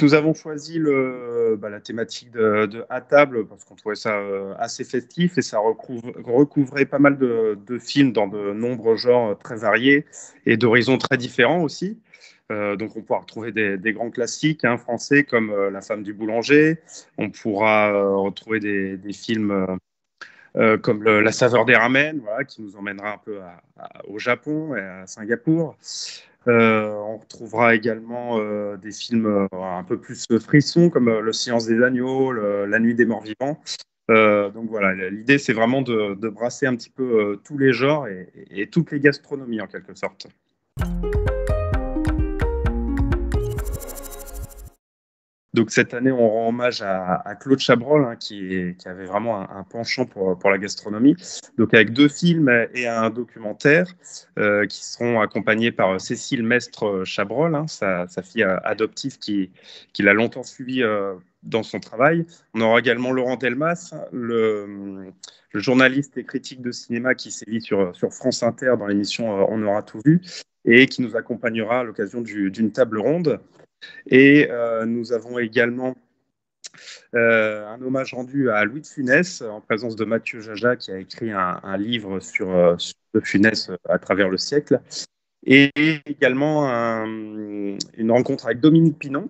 Nous avons choisi bah, la thématique de, à table parce qu'on trouvait ça euh, assez festif et ça recouvre, recouvrait pas mal de, films dans de nombreux genres euh, très variés et d'horizons très différents aussi. Euh, donc on pourra retrouver des, grands classiques hein, français comme La femme du boulanger. On pourra retrouver des, films comme La saveur des ramen, qui nous emmènera un peu au Japon et à Singapour. Euh, on retrouvera également euh, des films euh, un peu plus frissons comme Le silence des agneaux, La nuit des morts vivants. donc voilà, l'idée c'est vraiment de, brasser un petit peu tous les genres et, toutes les gastronomies en quelque sorte. Donc cette année, on rend hommage à, Claude Chabrol, hein, qui, avait vraiment un, penchant pour, la gastronomie. Donc avec deux films et un documentaire euh, qui seront accompagnés par Cécile Mestre Chabrol, hein, sa, fille adoptive qui, l'a longtemps suivi euh, dans son travail. On aura également Laurent Delmas, le, journaliste et critique de cinéma qui sévit sur, sur France Inter dans l'émission euh, On aura tout vu et qui nous accompagnera à l'occasion d'une table ronde. Et euh, nous avons également euh, un hommage rendu à Louis de Funès en présence de Mathieu Jaja qui a écrit un, livre sur, euh, Funès à travers le siècle et également une rencontre avec Dominique Pinon,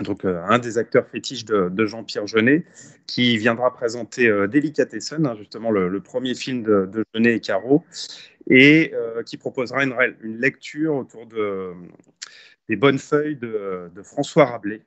donc un des acteurs fétiches de, Jean-Pierre Jeunet, qui viendra présenter Délicatessen, hein, justement le, premier film de, de Jeunet et Caro, et euh, qui proposera une, lecture autour de, des bonnes feuilles de, de François Rabelais,